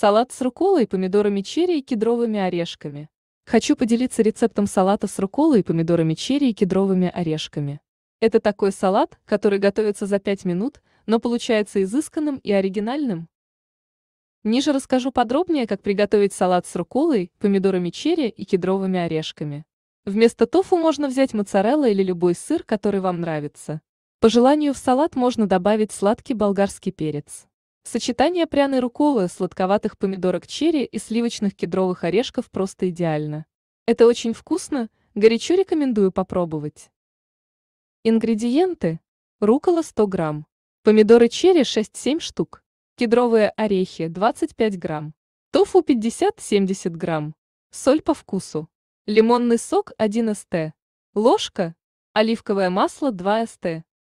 Салат с рукколой, помидорами черри и кедровыми орешками. Хочу поделиться рецептом салата с руколой и помидорами черри и кедровыми орешками. Это такой салат, который готовится за 5 минут, но получается изысканным и оригинальным. Ниже расскажу подробнее, как приготовить салат с руколой, помидорами черри и кедровыми орешками. Вместо тофу можно взять моцарелла или любой сыр, который вам нравится. По желанию в салат можно добавить сладкий болгарский перец. Сочетание пряной руколы, сладковатых помидорок черри и сливочных кедровых орешков просто идеально. Это очень вкусно, горячо рекомендую попробовать. Ингредиенты. Рукола 100 грамм. Помидоры черри 6-7 штук. Кедровые орехи 25 грамм. Тофу 50-70 грамм. Соль по вкусу. Лимонный сок 1 ст. Ложка. Оливковое масло 2 ст.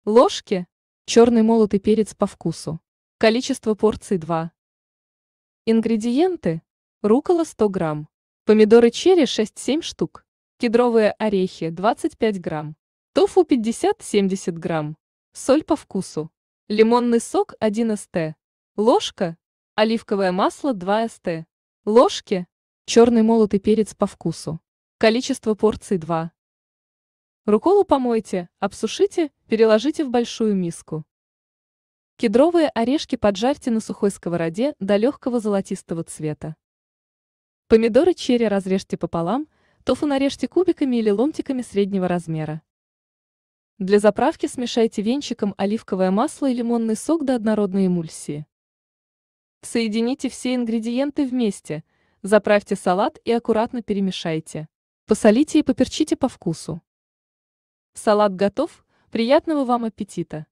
Ложки. Черный молотый перец по вкусу. Количество порций 2. Ингредиенты. Рукола 100 грамм. Помидоры черри 6-7 штук. Кедровые орехи 25 грамм. Тофу 50-70 грамм. Соль по вкусу. Лимонный сок 1 ст. Ложка. Оливковое масло 2 ст. Ложки. Черный молотый перец по вкусу. Количество порций 2. Руколу помойте, обсушите, переложите в большую миску. Кедровые орешки поджарьте на сухой сковороде до легкого золотистого цвета. Помидоры черри разрежьте пополам, тофу нарежьте кубиками или ломтиками среднего размера. Для заправки смешайте венчиком оливковое масло и лимонный сок до однородной эмульсии. Соедините все ингредиенты вместе, заправьте салат и аккуратно перемешайте. Посолите и поперчите по вкусу. Салат готов, приятного вам аппетита!